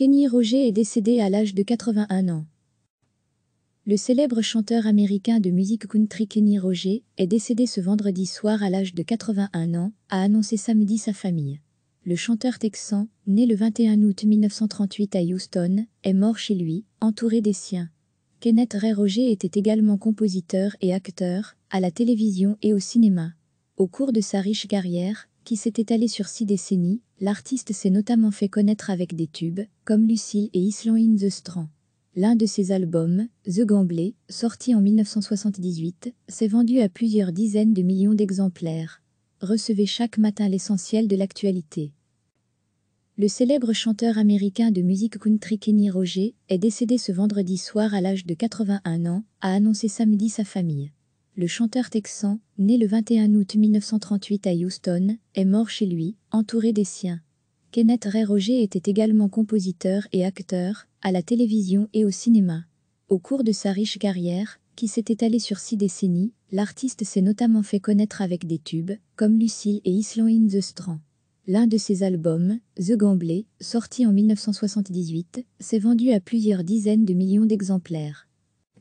Kenny Roger est décédé à l'âge de 81 ans. Le célèbre chanteur américain de musique country Kenny Roger est décédé ce vendredi soir à l'âge de 81 ans, a annoncé samedi sa famille. Le chanteur texan, né le 21 août 1938 à Houston, est mort chez lui, entouré des siens. Kenneth Ray Roger était également compositeur et acteur, à la télévision et au cinéma. Au cours de sa riche carrière, qui s'est étalée sur six décennies, L'artiste s'est notamment fait connaître avec des tubes, comme Lucille et Island in the Strand. L'un de ses albums, The Gambler, sorti en 1978, s'est vendu à plusieurs dizaines de millions d'exemplaires. Recevez chaque matin l'essentiel de l'actualité. Le célèbre chanteur américain de musique country Kenny Roger est décédé ce vendredi soir à l'âge de 81 ans, a annoncé samedi sa famille le chanteur texan, né le 21 août 1938 à Houston, est mort chez lui, entouré des siens. Kenneth Ray Roger était également compositeur et acteur, à la télévision et au cinéma. Au cours de sa riche carrière, qui s'est étalée sur six décennies, l'artiste s'est notamment fait connaître avec des tubes, comme Lucille et Island in the Strand. L'un de ses albums, The Gambler, sorti en 1978, s'est vendu à plusieurs dizaines de millions d'exemplaires.